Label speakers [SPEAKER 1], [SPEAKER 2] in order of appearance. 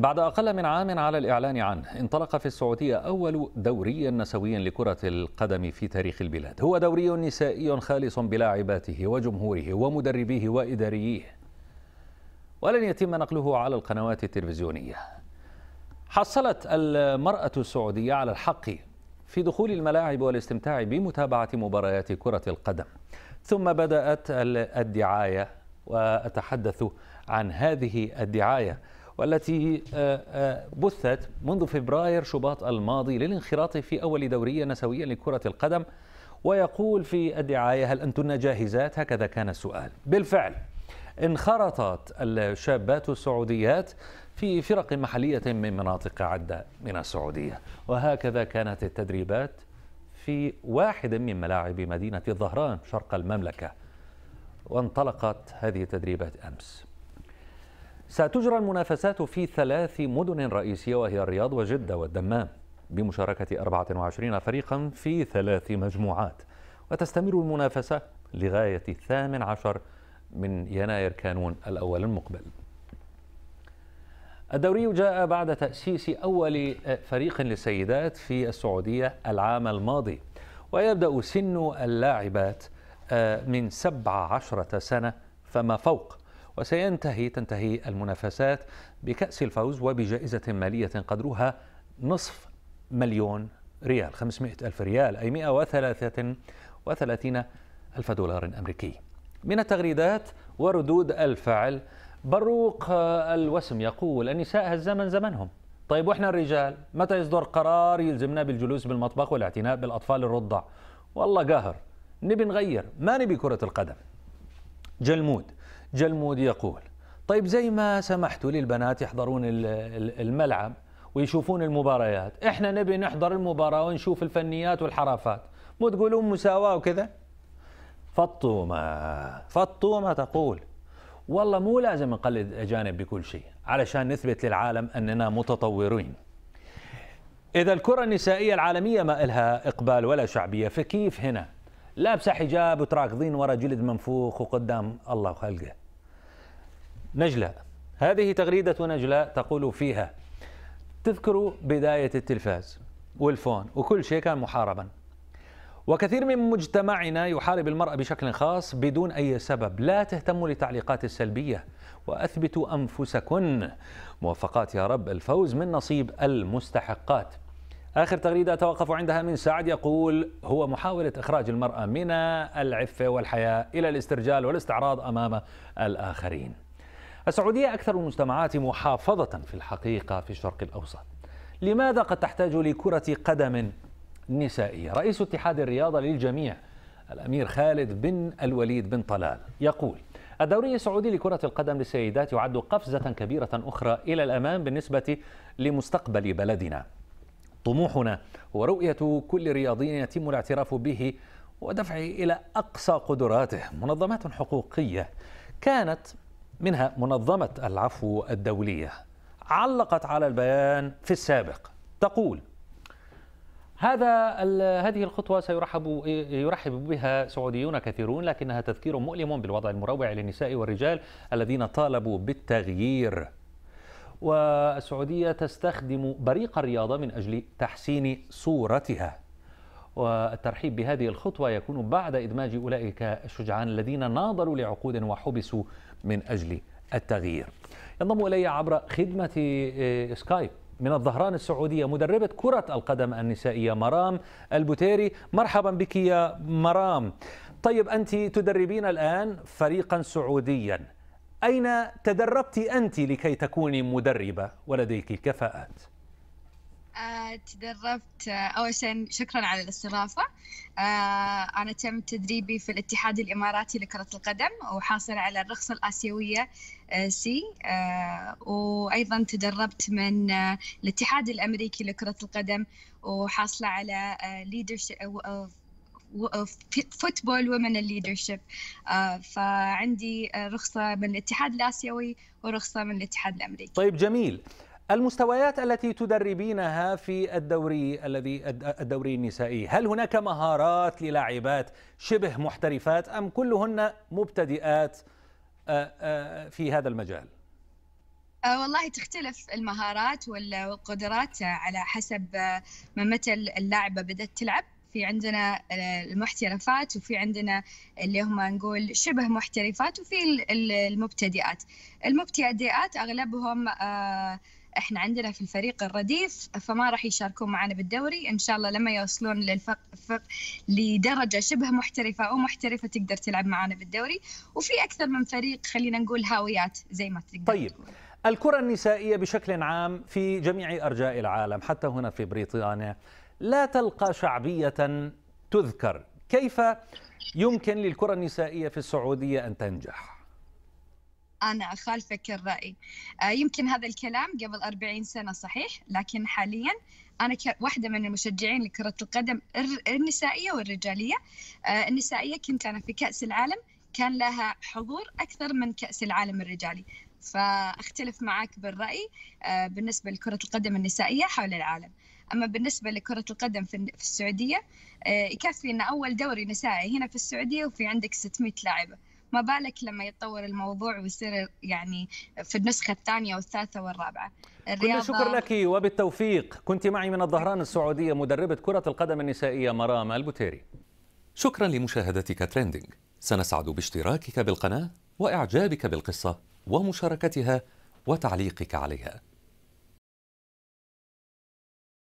[SPEAKER 1] بعد أقل من عام على الإعلان عنه انطلق في السعودية أول دوري نسوي لكرة القدم في تاريخ البلاد هو دوري نسائي خالص بلاعباته وجمهوره ومدربيه وإداريه ولن يتم نقله على القنوات التلفزيونية حصلت المرأة السعودية على الحق في دخول الملاعب والاستمتاع بمتابعة مباريات كرة القدم ثم بدأت الدعاية وأتحدث عن هذه الدعاية والتي آه، آه، بثت منذ فبراير شباط الماضي للانخراط في أول دورية نسوية لكرة القدم ويقول في الدعاية هل أنتن جاهزات هكذا كان السؤال بالفعل انخرطت الشابات السعوديات في فرق محلية من مناطق عدة من السعودية وهكذا كانت التدريبات في واحد من ملاعب مدينة الظهران شرق المملكة وانطلقت هذه التدريبات أمس ستجرى المنافسات في ثلاث مدن رئيسية وهي الرياض وجدة والدمام بمشاركة 24 فريقا في ثلاث مجموعات وتستمر المنافسة لغاية الثامن عشر من يناير كانون الأول المقبل الدوري جاء بعد تأسيس أول فريق للسيدات في السعودية العام الماضي ويبدأ سن اللاعبات آه، من 17 سنة فما فوق وسينتهي تنتهي المنافسات بكأس الفوز وبجائزة مالية قدرها نصف مليون ريال 500 ألف ريال أي 133 ألف دولار أمريكي من التغريدات وردود الفعل بروق الوسم يقول النساء هالزمن زمنهم طيب واحنا الرجال متى يصدر قرار يلزمنا بالجلوس بالمطبخ والاعتناء بالاطفال الرضع والله قاهر نبي نغير ما نبي كرة القدم جلمود جلمود يقول طيب زي ما سمحتوا للبنات يحضرون الملعب ويشوفون المباريات احنا نبي نحضر المباراة ونشوف الفنيات والحرافات مو تقولون مساواة وكذا فطومة فطومة تقول والله مو لازم نقلد أجانب بكل شيء علشان نثبت للعالم أننا متطورين إذا الكرة النسائية العالمية ما إلها إقبال ولا شعبية فكيف هنا لابسة حجاب وتراكضين ورا جلد منفوخ وقدام الله خلقه نجلاء هذه تغريدة نجلاء تقول فيها تذكروا بداية التلفاز والفون وكل شيء كان محاربا وكثير من مجتمعنا يحارب المرأة بشكل خاص بدون أي سبب لا تهتموا للتعليقات السلبية وأثبتوا أنفسكن موفقات يا رب الفوز من نصيب المستحقات آخر تغريدة أتوقف عندها من سعد يقول هو محاولة إخراج المرأة من العفة والحياة إلى الاسترجال والاستعراض أمام الآخرين السعودية أكثر المجتمعات محافظة في الحقيقة في الشرق الأوسط لماذا قد تحتاج لكرة قدم نسائية رئيس اتحاد الرياضة للجميع الأمير خالد بن الوليد بن طلال يقول الدوري السعودي لكرة القدم للسيدات يعد قفزة كبيرة أخرى إلى الأمام بالنسبة لمستقبل بلدنا طموحنا هو رؤية كل رياضي يتم الاعتراف به ودفعه إلى أقصى قدراته منظمات حقوقية كانت منها منظمة العفو الدولية علقت على البيان في السابق تقول هذا هذه الخطوة سيرحب يرحب بها سعوديون كثيرون لكنها تذكير مؤلم بالوضع المروع للنساء والرجال الذين طالبوا بالتغيير والسعودية تستخدم بريق الرياضة من أجل تحسين صورتها والترحيب بهذه الخطوة يكون بعد إدماج أولئك الشجعان الذين ناضلوا لعقود وحبسوا من أجل التغيير ينضم إلي عبر خدمة آه، سكايب من الظهران السعودية مدربة كرة القدم النسائية مرام البوتيري مرحبا بك يا مرام طيب أنت تدربين الآن فريقا سعوديا أين تدربت أنت لكي تكوني مدربة ولديك الكفاءات؟
[SPEAKER 2] آه، تدربت آه، أول شيء شكرا على الاستضافة آه، أنا تم تدريبي في الاتحاد الإماراتي لكرة القدم وحاصل على الرخصة الآسيوية سي وأيضا تدربت من الاتحاد الأمريكي لكرة القدم وحاصلة على ليدرشيب فوتبول ومن الليدرشيب فعندي رخصة من الاتحاد الآسيوي ورخصة من الاتحاد الأمريكي
[SPEAKER 1] طيب جميل المستويات التي تدربينها في الدوري الذي الدوري النسائي هل هناك مهارات للاعبات شبه محترفات ام كلهن مبتدئات آه، آه، في هذا المجال
[SPEAKER 2] آه، والله تختلف المهارات والقدرات على حسب ما متى اللاعبه بدات تلعب في عندنا المحترفات وفي عندنا اللي هم نقول شبه محترفات وفي المبتدئات المبتدئات اغلبهم آه احنا عندنا في الفريق الرديف فما راح يشاركون معنا بالدوري ان شاء الله لما يوصلون للفق فق لدرجه شبه محترفه او محترفه تقدر تلعب معنا بالدوري وفي اكثر من فريق خلينا نقول هاويات زي ما تقدر
[SPEAKER 1] طيب الكرة النسائية بشكل عام في جميع أرجاء العالم حتى هنا في بريطانيا لا تلقى شعبية تذكر كيف يمكن للكرة النسائية في السعودية أن تنجح؟
[SPEAKER 2] أنا أخالفك الرأي آه، يمكن هذا الكلام قبل 40 سنة صحيح لكن حاليا أنا واحدة من المشجعين لكرة القدم النسائية والرجالية آه، النسائية كنت أنا في كأس العالم كان لها حضور أكثر من كأس العالم الرجالي فأختلف معك بالرأي آه، بالنسبة لكرة القدم النسائية حول العالم أما بالنسبة لكرة القدم في السعودية يكفي أن أول دوري نسائي هنا في السعودية وفي عندك 600 لاعبة ما بالك لما يتطور الموضوع ويصير يعني في النسخه الثانيه والثالثه والرابعه كل شكر لك
[SPEAKER 1] وبالتوفيق كنت معي من الظهران السعوديه مدربه كره القدم النسائيه مرام البوتيري شكرا لمشاهدتك ترندنج سنسعد باشتراكك بالقناه واعجابك بالقصه ومشاركتها وتعليقك عليها